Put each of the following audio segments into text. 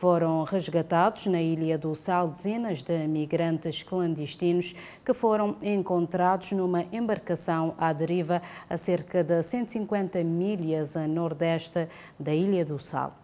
Foram resgatados na ilha do Sal dezenas de migrantes clandestinos que foram encontrados numa embarcação à deriva a cerca de 150 milhas a nordeste da ilha do Sal.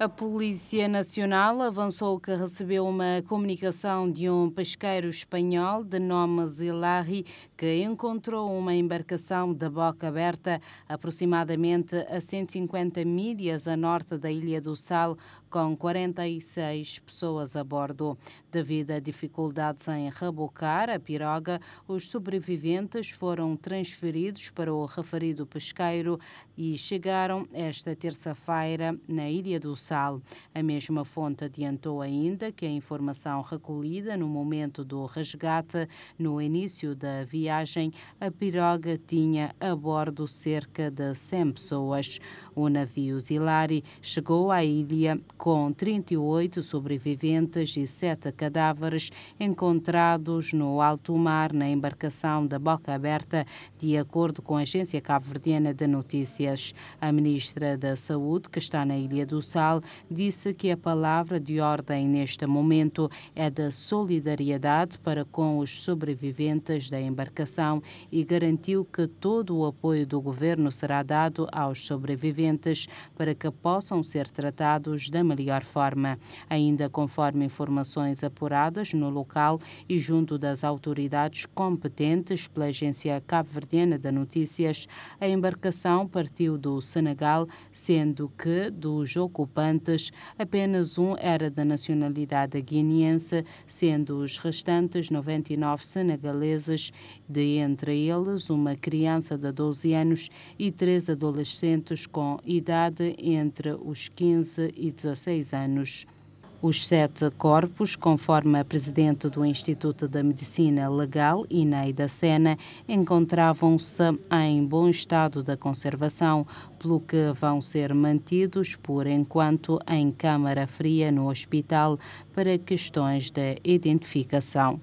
A Polícia Nacional avançou que recebeu uma comunicação de um pesqueiro espanhol de nome Zilarri que encontrou uma embarcação de boca aberta aproximadamente a 150 milhas a norte da Ilha do Sal, com 46 pessoas a bordo. Devido a dificuldades em rebocar a piroga, os sobreviventes foram transferidos para o referido pesqueiro e chegaram esta terça-feira na Ilha do Sal Sal. A mesma fonte adiantou ainda que a informação recolhida no momento do resgate, no início da viagem, a piroga tinha a bordo cerca de 100 pessoas. O navio Zilari chegou à ilha com 38 sobreviventes e 7 cadáveres encontrados no alto mar na embarcação da Boca Aberta, de acordo com a Agência Cabo-Verdiana de Notícias. A ministra da Saúde, que está na Ilha do Sal, Portugal disse que a palavra de ordem neste momento é da solidariedade para com os sobreviventes da embarcação e garantiu que todo o apoio do governo será dado aos sobreviventes para que possam ser tratados da melhor forma. Ainda conforme informações apuradas no local e junto das autoridades competentes pela agência cabo Verdeana de notícias, a embarcação partiu do Senegal, sendo que dos ocupantes apenas um era da nacionalidade guineense, sendo os restantes 99 senegaleses, de entre eles uma criança de 12 anos e três adolescentes com idade entre os 15 e 16 anos. Os sete corpos, conforme a presidente do Instituto da Medicina Legal, Ineida Sena, encontravam-se em bom estado de conservação, pelo que vão ser mantidos por enquanto em câmara fria no hospital para questões de identificação.